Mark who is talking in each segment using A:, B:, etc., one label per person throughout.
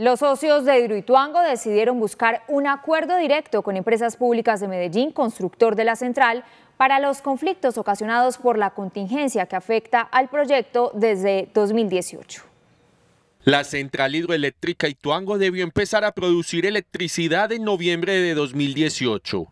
A: Los socios de Hidroituango decidieron buscar un acuerdo directo con empresas públicas de Medellín, constructor de la central, para los conflictos ocasionados por la contingencia que afecta al proyecto desde 2018.
B: La central hidroeléctrica Ituango debió empezar a producir electricidad en noviembre de 2018.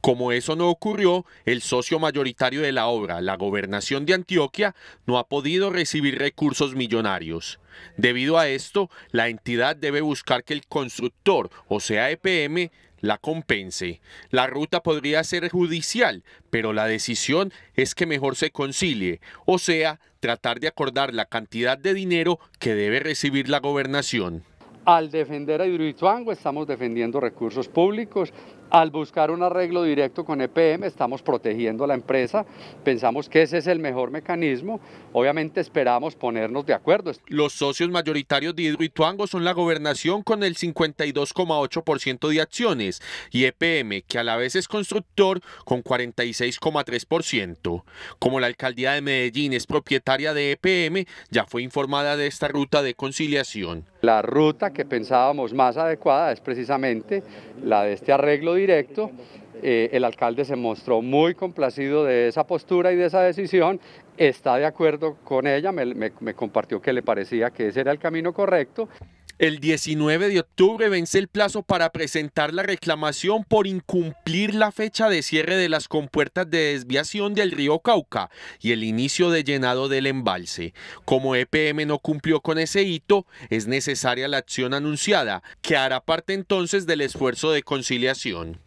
B: Como eso no ocurrió, el socio mayoritario de la obra, la gobernación de Antioquia, no ha podido recibir recursos millonarios. Debido a esto, la entidad debe buscar que el constructor, o sea EPM, la compense. La ruta podría ser judicial, pero la decisión es que mejor se concilie, o sea, tratar de acordar la cantidad de dinero que debe recibir la gobernación.
C: Al defender a Hidroituango estamos defendiendo recursos públicos al buscar un arreglo directo con EPM estamos protegiendo a la empresa, pensamos que ese es el mejor mecanismo, obviamente esperamos ponernos de acuerdo.
B: Los socios mayoritarios de Hidroituango son la gobernación con el 52,8% de acciones y EPM, que a la vez es constructor, con 46,3%. Como la alcaldía de Medellín es propietaria de EPM, ya fue informada de esta ruta de conciliación.
C: La ruta que pensábamos más adecuada es precisamente la de este arreglo directo directo. Eh, el alcalde se mostró muy complacido de esa postura y de esa decisión, está de acuerdo con ella, me compartió que le parecía que ese era el camino correcto.
B: El 19 de octubre vence el plazo para presentar la reclamación por incumplir la fecha de cierre de las compuertas de desviación del río Cauca y el inicio de llenado del embalse. Como EPM no cumplió con ese hito, es necesaria la acción anunciada, que hará parte entonces del esfuerzo de conciliación.